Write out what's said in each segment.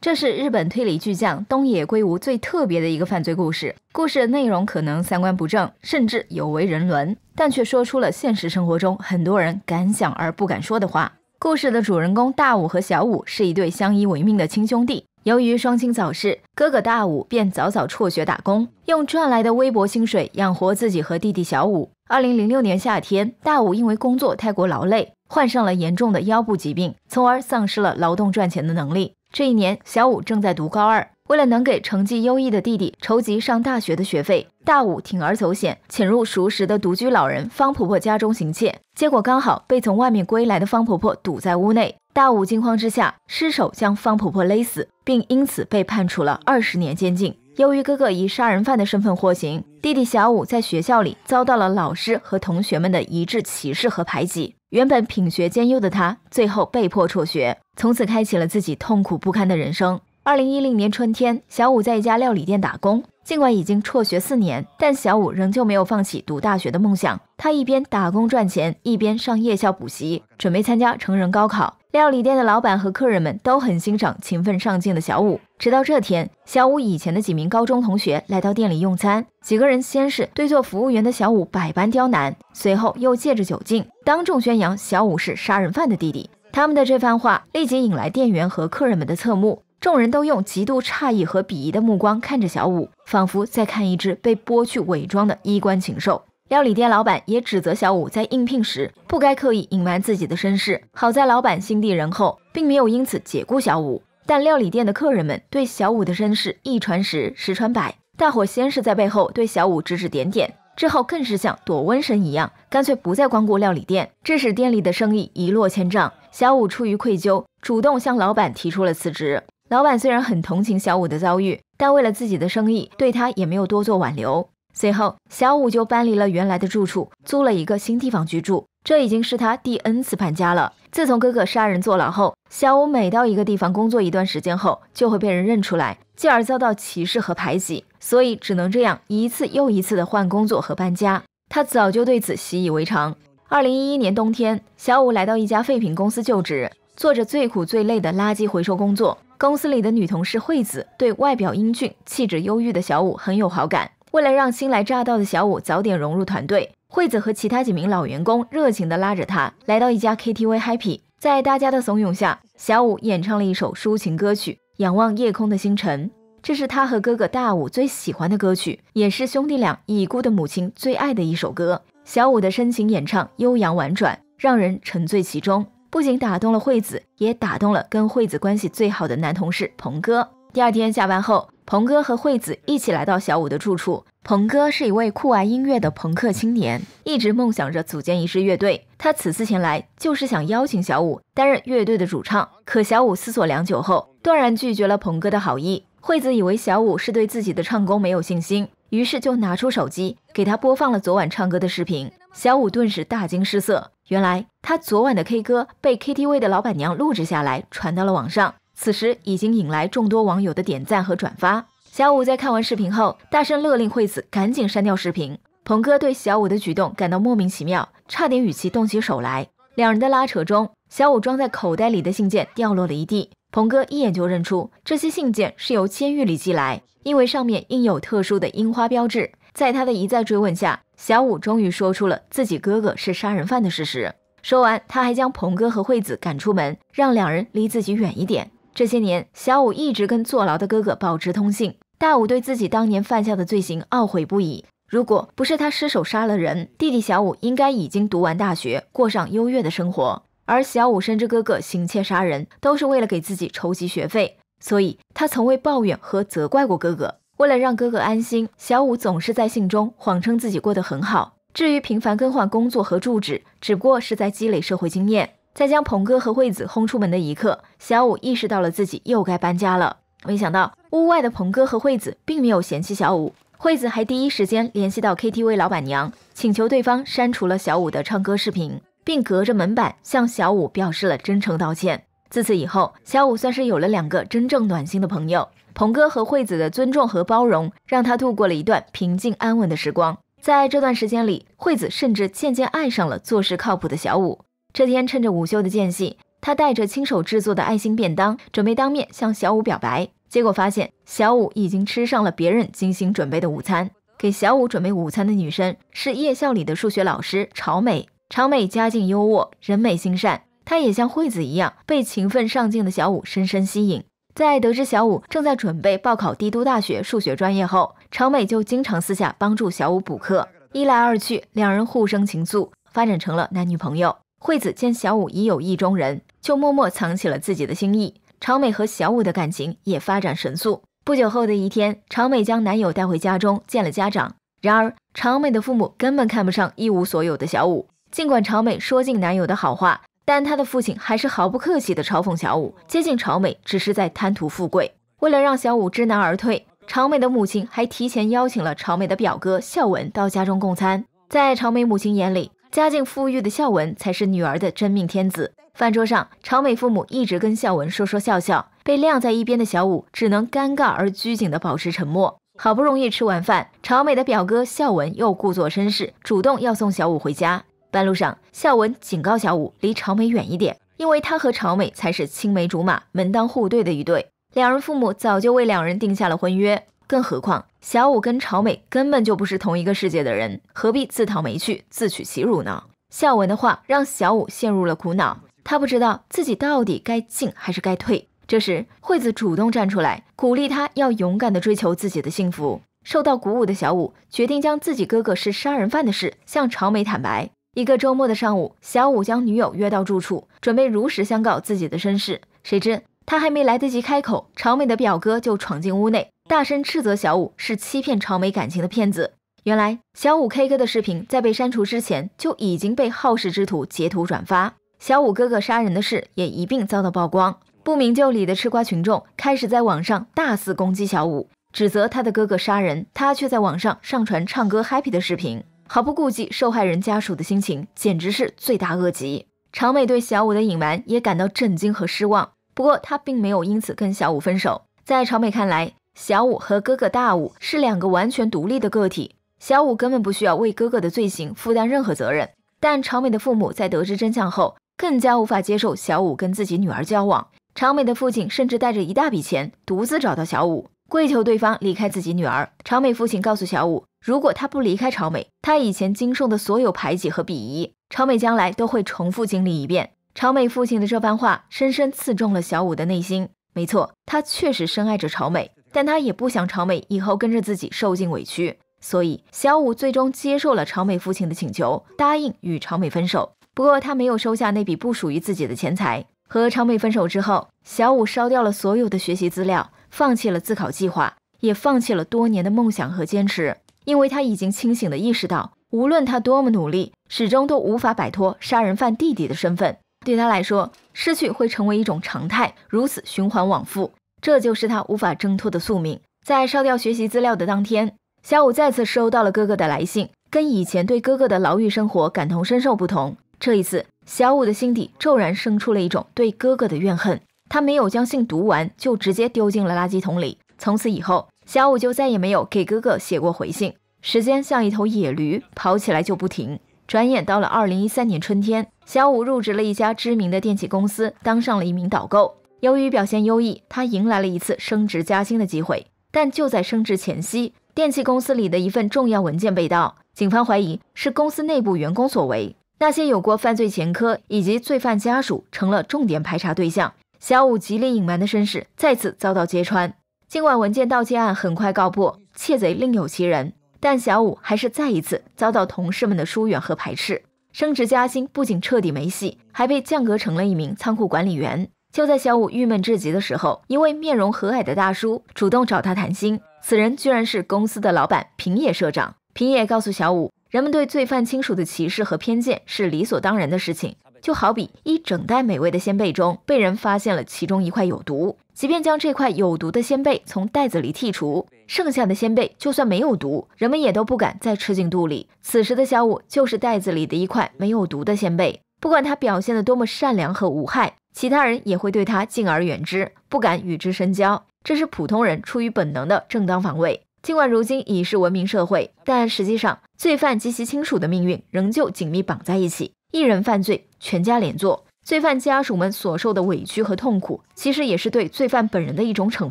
这是日本推理巨匠东野圭吾最特别的一个犯罪故事。故事的内容可能三观不正，甚至有违人伦，但却说出了现实生活中很多人敢想而不敢说的话。故事的主人公大武和小武是一对相依为命的亲兄弟。由于双亲早逝，哥哥大武便早早辍学打工，用赚来的微薄薪水养活自己和弟弟小武。二零零六年夏天，大武因为工作太过劳累，患上了严重的腰部疾病，从而丧失了劳动赚钱的能力。这一年，小五正在读高二。为了能给成绩优异的弟弟筹集上大学的学费，大五铤而走险，潜入熟识的独居老人方婆婆家中行窃，结果刚好被从外面归来的方婆婆堵在屋内。大五惊慌之下，失手将方婆婆勒死，并因此被判处了二十年监禁。由于哥哥以杀人犯的身份获刑，弟弟小五在学校里遭到了老师和同学们的一致歧视和排挤。原本品学兼优的他，最后被迫辍学，从此开启了自己痛苦不堪的人生。二零一零年春天，小五在一家料理店打工。尽管已经辍学四年，但小五仍旧没有放弃读大学的梦想。他一边打工赚钱，一边上夜校补习，准备参加成人高考。料理店的老板和客人们都很欣赏勤奋上进的小五。直到这天，小五以前的几名高中同学来到店里用餐。几个人先是对做服务员的小五百般刁难，随后又借着酒劲当众宣扬小五是杀人犯的弟弟。他们的这番话立即引来店员和客人们的侧目，众人都用极度诧异和鄙夷的目光看着小五，仿佛在看一只被剥去伪装的衣冠禽兽。料理店老板也指责小五在应聘时不该刻意隐瞒自己的身世。好在老板心地仁厚，并没有因此解雇小五。但料理店的客人们对小五的身世一传十，十传百，大伙先是在背后对小五指指点点，之后更是像躲瘟神一样，干脆不再光顾料理店，致使店里的生意一落千丈。小五出于愧疚，主动向老板提出了辞职。老板虽然很同情小五的遭遇，但为了自己的生意，对他也没有多做挽留。随后，小五就搬离了原来的住处，租了一个新地方居住。这已经是他第 n 次搬家了。自从哥哥杀人坐牢后，小五每到一个地方工作一段时间后，就会被人认出来，继而遭到歧视和排挤，所以只能这样一次又一次的换工作和搬家。他早就对此习以为常。二零一一年冬天，小五来到一家废品公司就职，做着最苦最累的垃圾回收工作。公司里的女同事惠子对外表英俊、气质忧郁的小五很有好感，为了让新来乍到的小五早点融入团队。惠子和其他几名老员工热情地拉着他来到一家 KTV happy，在大家的怂恿下，小五演唱了一首抒情歌曲《仰望夜空的星辰》，这是他和哥哥大五最喜欢的歌曲，也是兄弟俩已故的母亲最爱的一首歌。小五的深情演唱，悠扬婉转，让人沉醉其中，不仅打动了惠子，也打动了跟惠子关系最好的男同事鹏哥。第二天下班后，鹏哥和惠子一起来到小五的住处。鹏哥是一位酷爱音乐的朋克青年，一直梦想着组建一支乐队。他此次前来就是想邀请小五担任乐队的主唱。可小五思索良久后，断然拒绝了鹏哥的好意。惠子以为小五是对自己的唱功没有信心，于是就拿出手机给他播放了昨晚唱歌的视频。小五顿时大惊失色，原来他昨晚的 K 歌被 KTV 的老板娘录制下来，传到了网上。此时已经引来众多网友的点赞和转发。小五在看完视频后，大声勒令惠子赶紧删掉视频。鹏哥对小五的举动感到莫名其妙，差点与其动起手来。两人的拉扯中，小五装在口袋里的信件掉落了一地。鹏哥一眼就认出这些信件是由监狱里寄来，因为上面印有特殊的樱花标志。在他的一再追问下，小五终于说出了自己哥哥是杀人犯的事实。说完，他还将鹏哥和惠子赶出门，让两人离自己远一点。这些年，小五一直跟坐牢的哥哥保持通信。大武对自己当年犯下的罪行懊悔不已。如果不是他失手杀了人，弟弟小武应该已经读完大学，过上优越的生活。而小武深知哥哥行窃杀人都是为了给自己筹集学费，所以他从未抱怨和责怪过哥哥。为了让哥哥安心，小武总是在信中谎称自己过得很好。至于频繁更换工作和住址，只不过是在积累社会经验。在将鹏哥和惠子轰出门的一刻，小武意识到了自己又该搬家了。没想到屋外的鹏哥和惠子并没有嫌弃小五，惠子还第一时间联系到 KTV 老板娘，请求对方删除了小五的唱歌视频，并隔着门板向小五表示了真诚道歉。自此以后，小五算是有了两个真正暖心的朋友，鹏哥和惠子的尊重和包容，让他度过了一段平静安稳的时光。在这段时间里，惠子甚至渐渐爱上了做事靠谱的小五。这天趁着午休的间隙。他带着亲手制作的爱心便当，准备当面向小五表白，结果发现小五已经吃上了别人精心准备的午餐。给小五准备午餐的女生是夜校里的数学老师朝美。朝美家境优渥，人美心善，她也像惠子一样，被勤奋上进的小五深深吸引。在得知小五正在准备报考帝都大学数学专业后，朝美就经常私下帮助小五补课。一来二去，两人互生情愫，发展成了男女朋友。惠子见小五已有意中人，就默默藏起了自己的心意。朝美和小五的感情也发展神速。不久后的一天，朝美将男友带回家中见了家长。然而，朝美的父母根本看不上一无所有的小五。尽管朝美说尽男友的好话，但她的父亲还是毫不客气地嘲讽小五接近朝美只是在贪图富贵。为了让小五知难而退，朝美的母亲还提前邀请了朝美的表哥孝文到家中共餐。在朝美母亲眼里。家境富裕的孝文才是女儿的真命天子。饭桌上，朝美父母一直跟孝文说说笑笑，被晾在一边的小五只能尴尬而拘谨地保持沉默。好不容易吃完饭，朝美的表哥孝文又故作绅士，主动要送小五回家。半路上，孝文警告小五离朝美远一点，因为他和朝美才是青梅竹马、门当户对的一对，两人父母早就为两人定下了婚约。更何况，小五跟朝美根本就不是同一个世界的人，何必自讨没趣、自取其辱呢？孝文的话让小五陷入了苦恼，他不知道自己到底该进还是该退。这时，惠子主动站出来，鼓励他要勇敢地追求自己的幸福。受到鼓舞的小五决定将自己哥哥是杀人犯的事向朝美坦白。一个周末的上午，小五将女友约到住处，准备如实相告自己的身世。谁知他还没来得及开口，朝美的表哥就闯进屋内。大声斥责小五是欺骗朝美感情的骗子。原来小五 K 歌的视频在被删除之前就已经被好事之徒截图转发，小五哥哥杀人的事也一并遭到曝光。不明就里的吃瓜群众开始在网上大肆攻击小五，指责他的哥哥杀人，他却在网上上传唱歌 happy 的视频，毫不顾及受害人家属的心情，简直是罪大恶极。朝美对小五的隐瞒也感到震惊和失望，不过他并没有因此跟小五分手。在朝美看来，小五和哥哥大五是两个完全独立的个体，小五根本不需要为哥哥的罪行负担任何责任。但长美的父母在得知真相后，更加无法接受小五跟自己女儿交往。长美的父亲甚至带着一大笔钱，独自找到小五，跪求对方离开自己女儿。长美父亲告诉小五，如果他不离开长美，他以前经受的所有排挤和鄙夷，长美将来都会重复经历一遍。长美父亲的这番话深深刺中了小五的内心。没错，他确实深爱着朝美。但他也不想长美以后跟着自己受尽委屈，所以小五最终接受了长美父亲的请求，答应与长美分手。不过他没有收下那笔不属于自己的钱财。和长美分手之后，小五烧掉了所有的学习资料，放弃了自考计划，也放弃了多年的梦想和坚持。因为他已经清醒地意识到，无论他多么努力，始终都无法摆脱杀人犯弟弟的身份。对他来说，失去会成为一种常态，如此循环往复。这就是他无法挣脱的宿命。在烧掉学习资料的当天，小五再次收到了哥哥的来信。跟以前对哥哥的牢狱生活感同身受不同，这一次小五的心底骤然生出了一种对哥哥的怨恨。他没有将信读完，就直接丢进了垃圾桶里。从此以后，小五就再也没有给哥哥写过回信。时间像一头野驴，跑起来就不停。转眼到了二零一三年春天，小五入职了一家知名的电器公司，当上了一名导购。由于表现优异，他迎来了一次升职加薪的机会。但就在升职前夕，电器公司里的一份重要文件被盗，警方怀疑是公司内部员工所为。那些有过犯罪前科以及罪犯家属成了重点排查对象。小五极力隐瞒的身世再次遭到揭穿。尽管文件盗窃案很快告破，窃贼另有其人，但小五还是再一次遭到同事们的疏远和排斥。升职加薪不仅彻底没戏，还被降格成了一名仓库管理员。就在小五郁闷至极的时候，一位面容和蔼的大叔主动找他谈心。此人居然是公司的老板平野社长。平野告诉小五，人们对罪犯亲属的歧视和偏见是理所当然的事情。就好比一整袋美味的鲜贝中被人发现了其中一块有毒，即便将这块有毒的鲜贝从袋子里剔除，剩下的鲜贝就算没有毒，人们也都不敢再吃进肚里。此时的小五就是袋子里的一块没有毒的鲜贝。不管他表现得多么善良和无害，其他人也会对他敬而远之，不敢与之深交。这是普通人出于本能的正当防卫。尽管如今已是文明社会，但实际上，罪犯及其亲属的命运仍旧紧密绑在一起，一人犯罪，全家连坐。罪犯家属们所受的委屈和痛苦，其实也是对罪犯本人的一种惩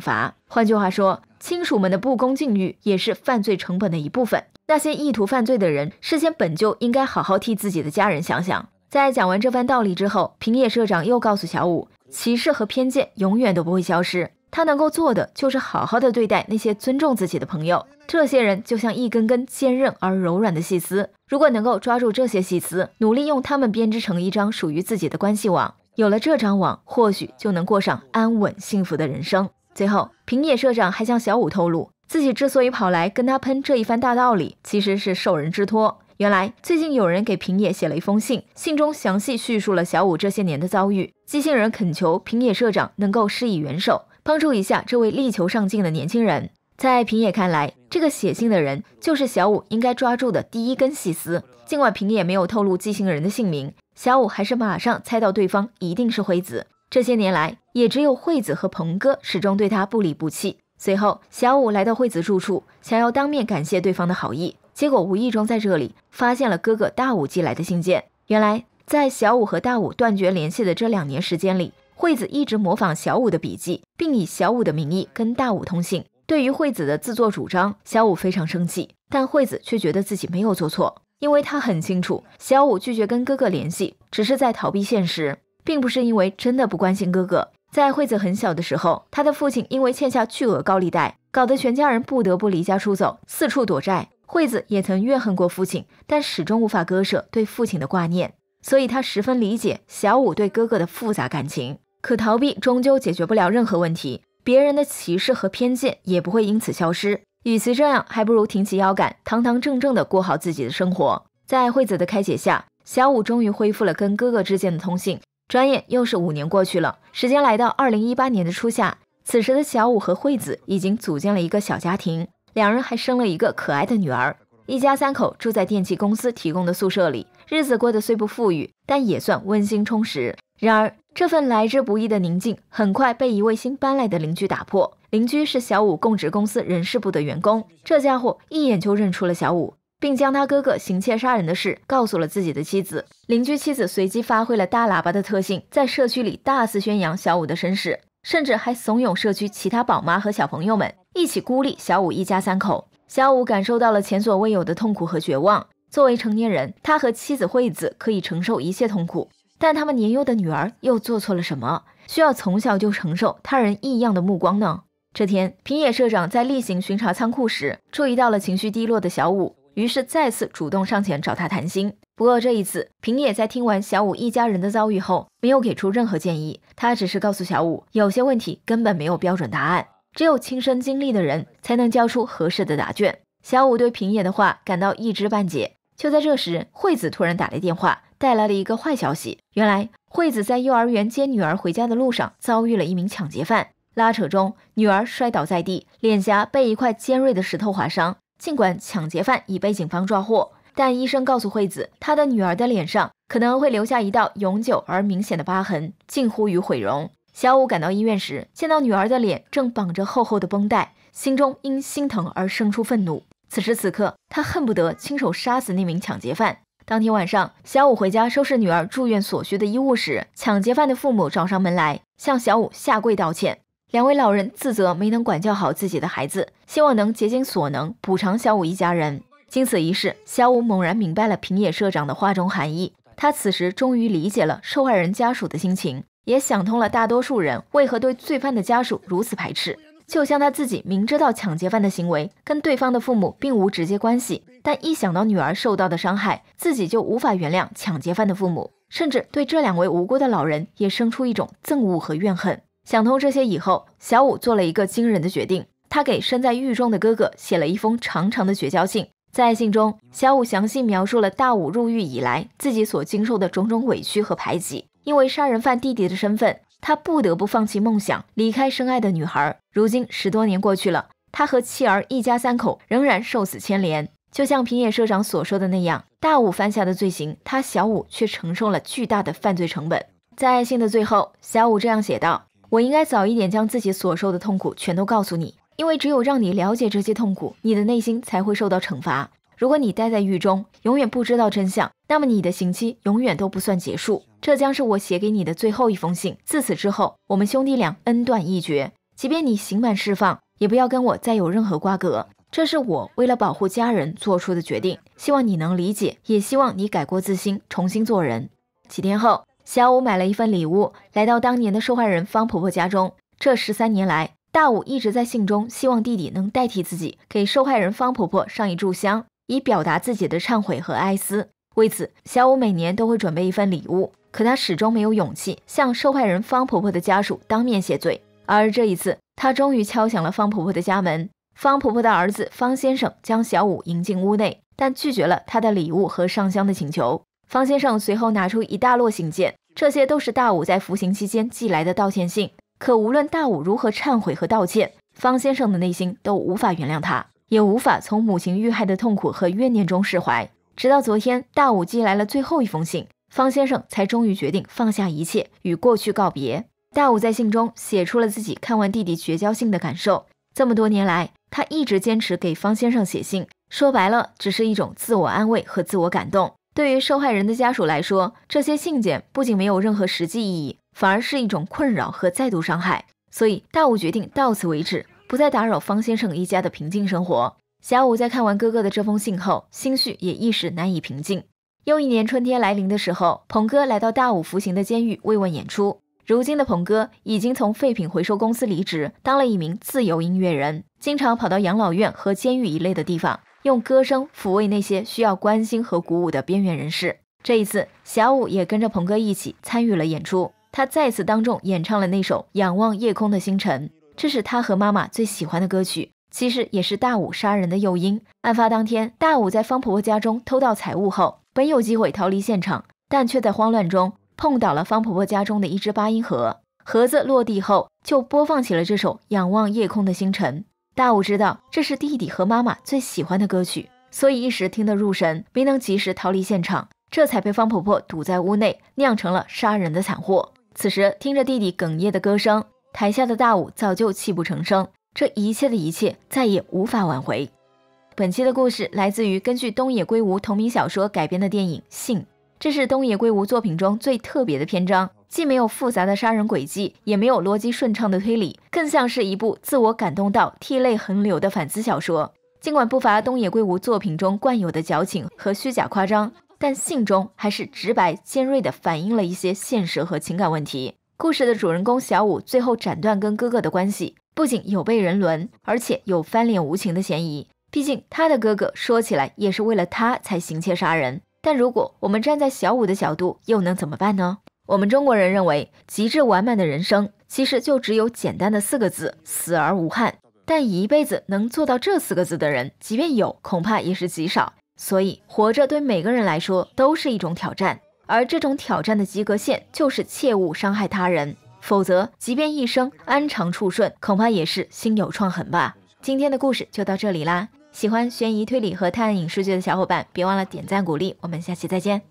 罚。换句话说，亲属们的不公境遇也是犯罪成本的一部分。那些意图犯罪的人，事先本就应该好好替自己的家人想想。在讲完这番道理之后，平野社长又告诉小五，歧视和偏见永远都不会消失，他能够做的就是好好的对待那些尊重自己的朋友。这些人就像一根根坚韧而柔软的细丝，如果能够抓住这些细丝，努力用它们编织成一张属于自己的关系网，有了这张网，或许就能过上安稳幸福的人生。最后，平野社长还向小五透露，自己之所以跑来跟他喷这一番大道理，其实是受人之托。原来最近有人给平野写了一封信，信中详细叙述了小五这些年的遭遇。寄信人恳求平野社长能够施以援手，帮助一下这位力求上进的年轻人。在平野看来，这个写信的人就是小五应该抓住的第一根细丝。尽管平野没有透露寄信人的姓名，小五还是马上猜到对方一定是惠子。这些年来，也只有惠子和鹏哥始终对他不离不弃。随后，小五来到惠子住处，想要当面感谢对方的好意。结果无意中在这里发现了哥哥大武寄来的信件。原来，在小武和大武断绝联系的这两年时间里，惠子一直模仿小武的笔迹，并以小武的名义跟大武通信。对于惠子的自作主张，小武非常生气，但惠子却觉得自己没有做错，因为他很清楚，小武拒绝跟哥哥联系，只是在逃避现实，并不是因为真的不关心哥哥。在惠子很小的时候，他的父亲因为欠下巨额高利贷，搞得全家人不得不离家出走，四处躲债。惠子也曾怨恨过父亲，但始终无法割舍对父亲的挂念，所以她十分理解小五对哥哥的复杂感情。可逃避终究解决不了任何问题，别人的歧视和偏见也不会因此消失。与其这样，还不如挺起腰杆，堂堂正正的过好自己的生活。在惠子的开解下，小五终于恢复了跟哥哥之间的通信。转眼又是五年过去了，时间来到二零一八年的初夏，此时的小五和惠子已经组建了一个小家庭。两人还生了一个可爱的女儿，一家三口住在电器公司提供的宿舍里，日子过得虽不富裕，但也算温馨充实。然而，这份来之不易的宁静很快被一位新搬来的邻居打破。邻居是小五供职公司人事部的员工，这家伙一眼就认出了小五，并将他哥哥行窃杀人的事告诉了自己的妻子。邻居妻子随即发挥了大喇叭的特性，在社区里大肆宣扬小五的身世。甚至还怂恿社区其他宝妈和小朋友们一起孤立小五一家三口。小五感受到了前所未有的痛苦和绝望。作为成年人，他和妻子惠子可以承受一切痛苦，但他们年幼的女儿又做错了什么，需要从小就承受他人异样的目光呢？这天，平野社长在例行巡查仓库时，注意到了情绪低落的小五。于是再次主动上前找他谈心。不过这一次，平野在听完小五一家人的遭遇后，没有给出任何建议。他只是告诉小五，有些问题根本没有标准答案，只有亲身经历的人才能交出合适的答卷。小五对平野的话感到一知半解。就在这时，惠子突然打来电话，带来了一个坏消息。原来，惠子在幼儿园接女儿回家的路上，遭遇了一名抢劫犯，拉扯中，女儿摔倒在地，脸颊被一块尖锐的石头划伤。尽管抢劫犯已被警方抓获，但医生告诉惠子，她的女儿的脸上可能会留下一道永久而明显的疤痕，近乎于毁容。小五赶到医院时，见到女儿的脸正绑着厚厚的绷带，心中因心疼而生出愤怒。此时此刻，他恨不得亲手杀死那名抢劫犯。当天晚上，小五回家收拾女儿住院所需的衣物时，抢劫犯的父母找上门来，向小五下跪道歉。两位老人自责没能管教好自己的孩子，希望能竭尽所能补偿小五一家人。经此一事，小五猛然明白了平野社长的话中含义。他此时终于理解了受害人家属的心情，也想通了大多数人为何对罪犯的家属如此排斥。就像他自己明知道抢劫犯的行为跟对方的父母并无直接关系，但一想到女儿受到的伤害，自己就无法原谅抢劫犯的父母，甚至对这两位无辜的老人也生出一种憎恶和怨恨。想通这些以后，小五做了一个惊人的决定。他给身在狱中的哥哥写了一封长长的绝交信。在信中，小五详细描述了大武入狱以来自己所经受的种种委屈和排挤。因为杀人犯弟弟的身份，他不得不放弃梦想，离开深爱的女孩。如今十多年过去了，他和妻儿一家三口仍然受此牵连。就像平野社长所说的那样，大武犯下的罪行，他小五却承受了巨大的犯罪成本。在信的最后，小五这样写道。我应该早一点将自己所受的痛苦全都告诉你，因为只有让你了解这些痛苦，你的内心才会受到惩罚。如果你待在狱中，永远不知道真相，那么你的刑期永远都不算结束。这将是我写给你的最后一封信。自此之后，我们兄弟俩恩断义绝。即便你刑满释放，也不要跟我再有任何瓜葛。这是我为了保护家人做出的决定，希望你能理解，也希望你改过自新，重新做人。几天后。小五买了一份礼物，来到当年的受害人方婆婆家中。这十三年来，大武一直在信中希望弟弟能代替自己给受害人方婆婆上一炷香，以表达自己的忏悔和哀思。为此，小五每年都会准备一份礼物，可他始终没有勇气向受害人方婆婆的家属当面谢罪。而这一次，他终于敲响了方婆婆的家门。方婆婆的儿子方先生将小五迎进屋内，但拒绝了他的礼物和上香的请求。方先生随后拿出一大摞信件，这些都是大武在服刑期间寄来的道歉信。可无论大武如何忏悔和道歉，方先生的内心都无法原谅他，也无法从母亲遇害的痛苦和怨念中释怀。直到昨天，大武寄来了最后一封信，方先生才终于决定放下一切，与过去告别。大武在信中写出了自己看完弟弟绝交信的感受。这么多年来，他一直坚持给方先生写信，说白了，只是一种自我安慰和自我感动。对于受害人的家属来说，这些信件不仅没有任何实际意义，反而是一种困扰和再度伤害。所以大武决定到此为止，不再打扰方先生一家的平静生活。小武在看完哥哥的这封信后，心绪也一时难以平静。又一年春天来临的时候，鹏哥来到大武服刑的监狱慰问演出。如今的鹏哥已经从废品回收公司离职，当了一名自由音乐人，经常跑到养老院和监狱一类的地方。用歌声抚慰那些需要关心和鼓舞的边缘人士。这一次，小五也跟着鹏哥一起参与了演出。他再次当众演唱了那首《仰望夜空的星辰》，这是他和妈妈最喜欢的歌曲。其实，也是大武杀人的诱因。案发当天，大武在方婆婆家中偷盗财物后，本有机会逃离现场，但却在慌乱中碰倒了方婆婆家中的一只八音盒。盒子落地后，就播放起了这首《仰望夜空的星辰》。大武知道这是弟弟和妈妈最喜欢的歌曲，所以一时听得入神，没能及时逃离现场，这才被方婆婆堵在屋内，酿成了杀人的惨祸。此时听着弟弟哽咽的歌声，台下的大武早就泣不成声。这一切的一切，再也无法挽回。本期的故事来自于根据东野圭吾同名小说改编的电影《信》，这是东野圭吾作品中最特别的篇章。既没有复杂的杀人轨迹，也没有逻辑顺畅的推理，更像是一部自我感动到涕泪横流的反思小说。尽管不乏东野圭吾作品中惯有的矫情和虚假夸张，但信中还是直白尖锐地反映了一些现实和情感问题。故事的主人公小五最后斩断跟哥哥的关系，不仅有悖人伦，而且有翻脸无情的嫌疑。毕竟他的哥哥说起来也是为了他才行窃杀人。但如果我们站在小五的角度，又能怎么办呢？我们中国人认为极致完满的人生，其实就只有简单的四个字：死而无憾。但一辈子能做到这四个字的人，即便有，恐怕也是极少。所以活着对每个人来说都是一种挑战，而这种挑战的及格线就是切勿伤害他人，否则即便一生安常处顺，恐怕也是心有创痕吧。今天的故事就到这里啦，喜欢悬疑推理和探案影视界的小伙伴，别忘了点赞鼓励。我们下期再见。